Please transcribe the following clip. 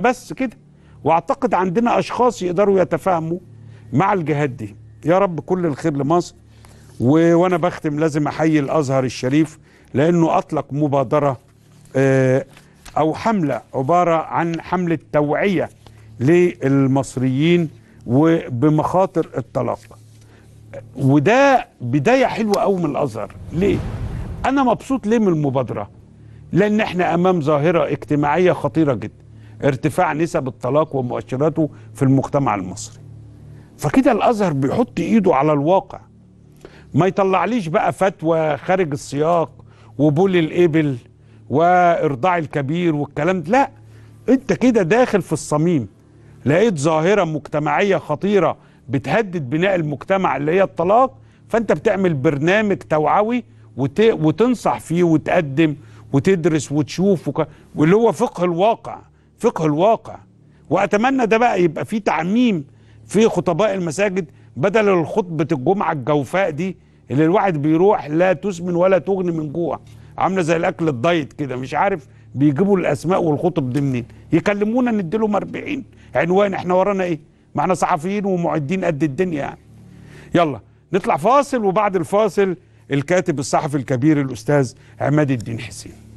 بس كده واعتقد عندنا اشخاص يقدروا يتفاهموا مع الجهات دي يا رب كل الخير لمصر و... وانا بختم لازم احيي الازهر الشريف لانه اطلق مبادره آه، او حمله عباره عن حمله توعيه للمصريين وبمخاطر الطلاق وده بدايه حلوه قوي من الازهر ليه انا مبسوط ليه من المبادره لان احنا امام ظاهره اجتماعيه خطيره جدا ارتفاع نسب الطلاق ومؤشراته في المجتمع المصري فكده الازهر بيحط ايده على الواقع ما يطلعليش بقى فتوى خارج السياق وبول الابل وارضاع الكبير والكلام لا انت كده داخل في الصميم لقيت ظاهره مجتمعيه خطيره بتهدد بناء المجتمع اللي هي الطلاق فانت بتعمل برنامج توعوي وت... وتنصح فيه وتقدم وتدرس وتشوف وك... واللي هو فقه الواقع فقه الواقع وأتمنى ده بقى يبقى في تعميم في خطباء المساجد بدل خطبة الجمعة الجوفاء دي اللي الواحد بيروح لا تسمن ولا تغني من جوع عاملة زي الأكل الدايت كده مش عارف بيجيبوا الأسماء والخطب دي منين يكلمونا نديلهم 40 عنوان احنا ورانا ايه ما احنا صحفيين ومعدين قد الدنيا يعني يلا نطلع فاصل وبعد الفاصل الكاتب الصحفي الكبير الأستاذ عماد الدين حسين